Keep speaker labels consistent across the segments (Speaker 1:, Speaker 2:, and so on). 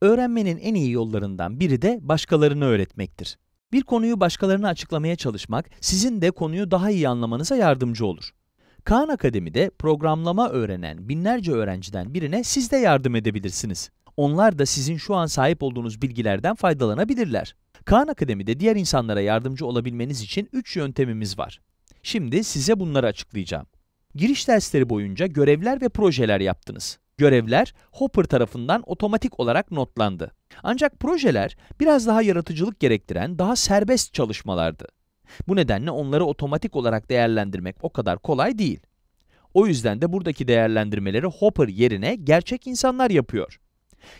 Speaker 1: Öğrenmenin en iyi yollarından biri de başkalarını öğretmektir. Bir konuyu başkalarına açıklamaya çalışmak, sizin de konuyu daha iyi anlamanıza yardımcı olur. Khan Akademi'de programlama öğrenen binlerce öğrenciden birine siz de yardım edebilirsiniz. Onlar da sizin şu an sahip olduğunuz bilgilerden faydalanabilirler. Khan Akademi'de diğer insanlara yardımcı olabilmeniz için 3 yöntemimiz var. Şimdi size bunları açıklayacağım. Giriş dersleri boyunca görevler ve projeler yaptınız görevler Hopper tarafından otomatik olarak notlandı. Ancak projeler biraz daha yaratıcılık gerektiren daha serbest çalışmalardı. Bu nedenle onları otomatik olarak değerlendirmek o kadar kolay değil. O yüzden de buradaki değerlendirmeleri Hopper yerine gerçek insanlar yapıyor.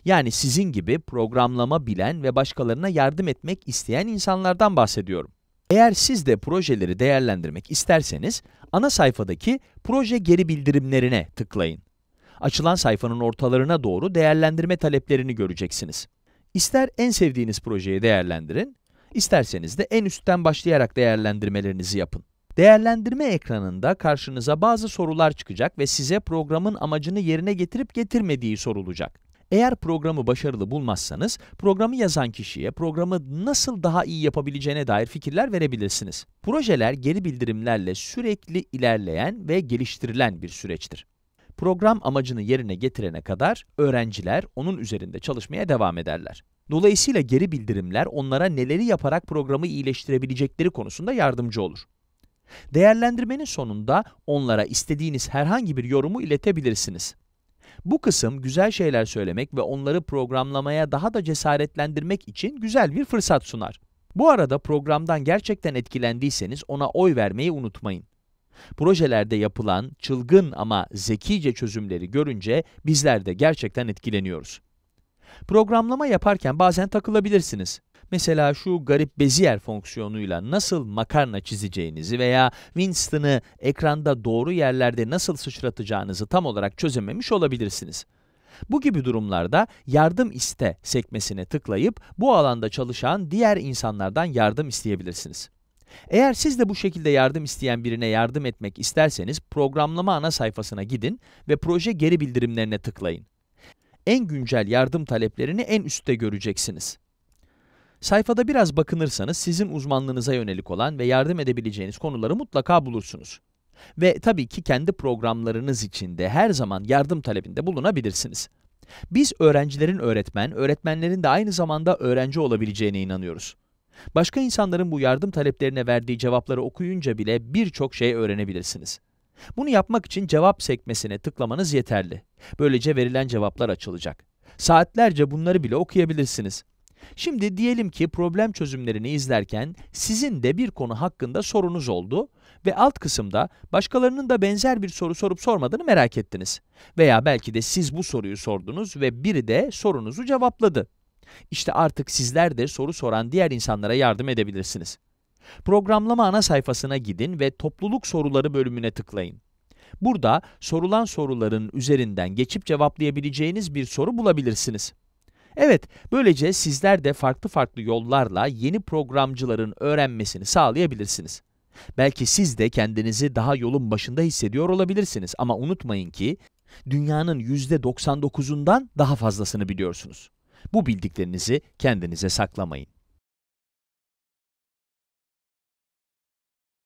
Speaker 1: Yani sizin gibi programlama bilen ve başkalarına yardım etmek isteyen insanlardan bahsediyorum. Eğer siz de projeleri değerlendirmek isterseniz, ana sayfadaki proje geri bildirimlerine tıklayın açılan sayfanın ortalarına doğru değerlendirme taleplerini göreceksiniz. İster en sevdiğiniz projeyi değerlendirin, isterseniz de en üstten başlayarak değerlendirmelerinizi yapın. Değerlendirme ekranında karşınıza bazı sorular çıkacak ve size programın amacını yerine getirip getirmediği sorulacak. Eğer programı başarılı bulmazsanız, programı yazan kişiye programı nasıl daha iyi yapabileceğine dair fikirler verebilirsiniz. Projeler geri bildirimlerle sürekli ilerleyen ve geliştirilen bir süreçtir program amacını yerine getirene kadar öğrenciler onun üzerinde çalışmaya devam ederler. Dolayısıyla geri bildirimler onlara neleri yaparak programı iyileştirebilecekleri konusunda yardımcı olur. Değerlendirmenin sonunda onlara istediğiniz herhangi bir yorumu iletebilirsiniz. Bu kısım güzel şeyler söylemek ve onları programlamaya daha da cesaretlendirmek için güzel bir fırsat sunar. Bu arada programdan gerçekten etkilendiyseniz ona oy vermeyi unutmayın. Projelerde yapılan çılgın ama zekice çözümleri görünce bizler de gerçekten etkileniyoruz. Programlama yaparken bazen takılabilirsiniz. Mesela şu garip Bezier fonksiyonuyla nasıl makarna çizeceğinizi veya Winston'ı ekranda doğru yerlerde nasıl sıçratacağınızı tam olarak çözememiş olabilirsiniz. Bu gibi durumlarda yardım iste sekmesine tıklayıp bu alanda çalışan diğer insanlardan yardım isteyebilirsiniz. Eğer siz de bu şekilde yardım isteyen birine yardım etmek isterseniz programlama ana sayfasına gidin ve proje geri bildirimlerine tıklayın. En güncel yardım taleplerini en üstte göreceksiniz. Sayfada biraz bakınırsanız sizin uzmanlığınıza yönelik olan ve yardım edebileceğiniz konuları mutlaka bulursunuz. Ve tabii ki kendi programlarınız içinde her zaman yardım talebinde bulunabilirsiniz. Biz öğrencilerin öğretmen, öğretmenlerin de aynı zamanda öğrenci olabileceğine inanıyoruz. Başka insanların bu yardım taleplerine verdiği cevapları okuyunca bile birçok şey öğrenebilirsiniz. Bunu yapmak için cevap sekmesine tıklamanız yeterli. Böylece verilen cevaplar açılacak. Saatlerce bunları bile okuyabilirsiniz. Şimdi diyelim ki problem çözümlerini izlerken sizin de bir konu hakkında sorunuz oldu ve alt kısımda başkalarının da benzer bir soru sorup sormadığını merak ettiniz. Veya belki de siz bu soruyu sordunuz ve biri de sorunuzu cevapladı. İşte artık sizler de soru soran diğer insanlara yardım edebilirsiniz. Programlama ana sayfasına gidin ve topluluk soruları bölümüne tıklayın. Burada sorulan soruların üzerinden geçip cevaplayabileceğiniz bir soru bulabilirsiniz. Evet, böylece sizler de farklı farklı yollarla yeni programcıların öğrenmesini sağlayabilirsiniz. Belki siz de kendinizi daha yolun başında hissediyor olabilirsiniz ama unutmayın ki dünyanın %99'undan daha fazlasını biliyorsunuz. Bu bildiklerinizi kendinize saklamayın.